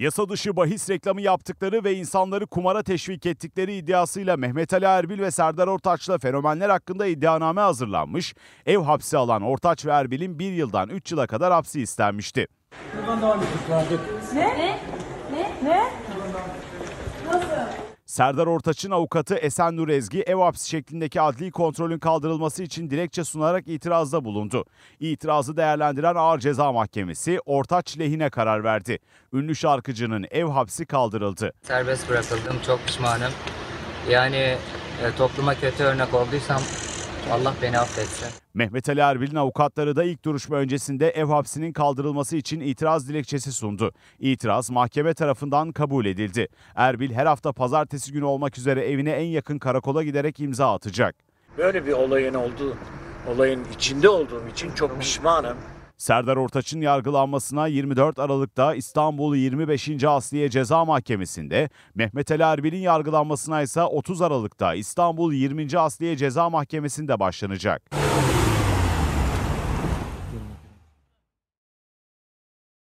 Yasa dışı bahis reklamı yaptıkları ve insanları kumara teşvik ettikleri iddiasıyla Mehmet Ali Erbil ve Serdar Ortaç'la fenomenler hakkında iddianame hazırlanmış, ev hapsi alan Ortaç ve Erbil'in bir yıldan üç yıla kadar hapsi istenmişti. Ne? Ne? Ne? ne? Serdar Ortaç'ın avukatı Esen Nur Ezgi ev hapsi şeklindeki adli kontrolün kaldırılması için dilekçe sunarak itirazda bulundu. İtirazı değerlendiren Ağır Ceza Mahkemesi Ortaç lehine karar verdi. Ünlü şarkıcının ev hapsi kaldırıldı. Serbest bırakıldım çok pişmanım. Yani e, topluma kötü örnek olduysam Allah beni affetsin. Mehmet Ali Erbil'in avukatları da ilk duruşma öncesinde ev hapsinin kaldırılması için itiraz dilekçesi sundu. İtiraz mahkeme tarafından kabul edildi. Erbil her hafta pazartesi günü olmak üzere evine en yakın karakola giderek imza atacak. Böyle bir olayın olduğu, olayın içinde olduğum için çok pişmanım. Serdar Ortaç'ın yargılanmasına 24 Aralık'ta İstanbul 25. Asliye Ceza Mahkemesi'nde, Mehmet Ali Erbil'in yargılanmasına ise 30 Aralık'ta İstanbul 20. Asliye Ceza Mahkemesi'nde başlanacak.